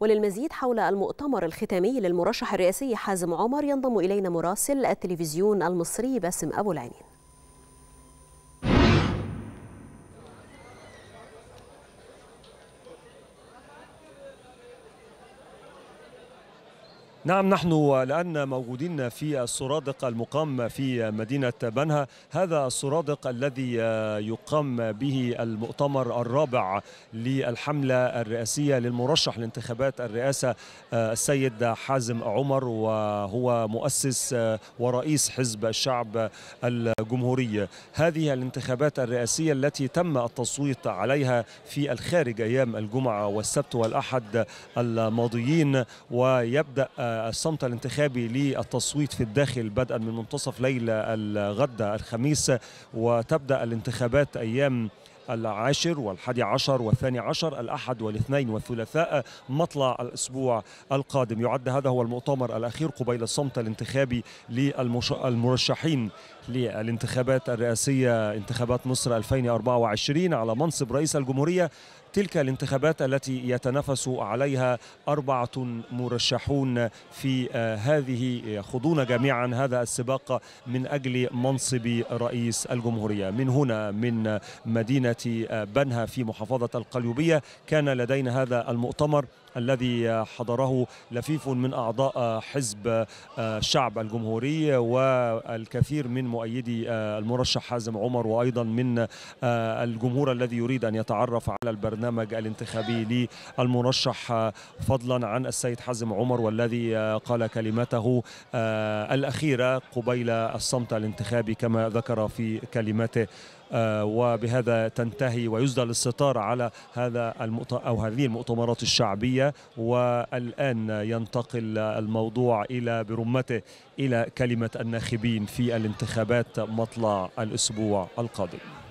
وللمزيد حول المؤتمر الختامي للمرشح الرئاسي حازم عمر ينضم إلينا مراسل التلفزيون المصري باسم أبو العينين نعم نحن الآن موجودين في السرادق المقام في مدينة بنها هذا السرادق الذي يقام به المؤتمر الرابع للحملة الرئاسية للمرشح لانتخابات الرئاسة السيد حازم عمر وهو مؤسس ورئيس حزب الشعب الجمهوري هذه الانتخابات الرئاسية التي تم التصويت عليها في الخارج أيام الجمعة والسبت والأحد الماضيين ويبدأ الصمت الانتخابي للتصويت في الداخل بدءا من منتصف ليلة الغد الخميس وتبدأ الانتخابات أيام العاشر والحادي عشر والثاني عشر الأحد والاثنين والثلاثاء مطلع الأسبوع القادم يعد هذا هو المؤتمر الأخير قبيل الصمت الانتخابي للمرشحين للانتخابات الرئاسية انتخابات مصر 2024 على منصب رئيس الجمهورية تلك الانتخابات التي يتنافس عليها أربعة مرشحون في آه، هذه يخوضون جميعا هذا السباق من أجل منصب رئيس الجمهورية من هنا من مدينة آه، بنها في محافظة القليوبية كان لدينا هذا المؤتمر الذي حضره لفيف من أعضاء حزب الشعب آه، الجمهوري والكثير من مؤيدي آه، المرشح حازم عمر وأيضا من آه، الجمهور الذي يريد أن يتعرف على البرنامج الانتخابي للمرشح فضلا عن السيد حازم عمر والذي قال كلمته الأخيرة قبيل الصمت الانتخابي كما ذكر في كلمته آه، وبهذا تنتهي ويسدل الستار على هذا أو هذه المؤتمرات الشعبية والآن ينتقل الموضوع إلى برمته إلى كلمة الناخبين في الانتخابات مطلع الأسبوع القادم